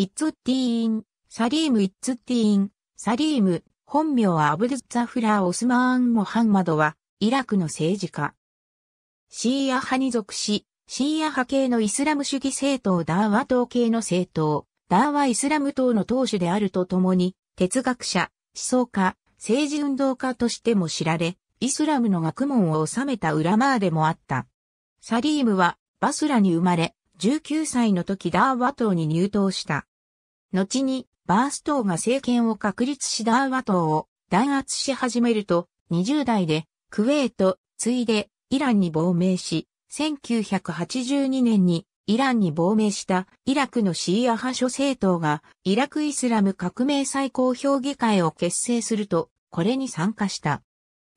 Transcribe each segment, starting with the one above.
イッツッティーン、サリーム・イッツッティーン、サリーム、本名はアブドゥッザフラー・オスマーン・モハンマドは、イラクの政治家。シーア派に属し、シーア派系のイスラム主義政党ダーワ党系の政党、ダーワイスラム党の党首であるとともに、哲学者、思想家、政治運動家としても知られ、イスラムの学問を収めた裏マーでもあった。サリームは、バスラに生まれ、19歳の時ダーワ島に入党した。後に、バース島が政権を確立しダーワ島を弾圧し始めると、20代で、クウェート、ついで、イランに亡命し、1982年に、イランに亡命したイラクのシーア派諸政党がイラクイスラム革命最高評議会を結成すると、これに参加した。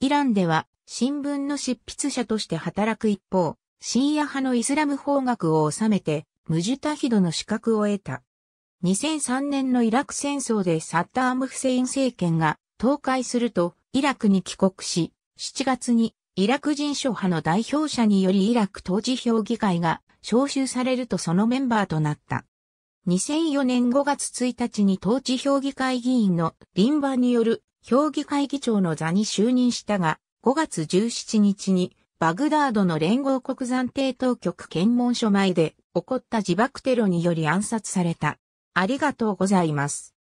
イランでは新聞の執筆者として働く一方、シーア派のイスラム法学を収めて、ムジュタヒドの資格を得た。2003年のイラク戦争でサッダーム・フセイン政権が倒壊すると、イラクに帰国し、7月にイラク人諸派の代表者によりイラク当時評議会が招集されるとそのメンバーとなった。2004年5月1日に統治評議会議員のリンバによる評議会議長の座に就任したが、5月17日にバグダードの連合国暫定当局検問所前で起こった自爆テロにより暗殺された。ありがとうございます。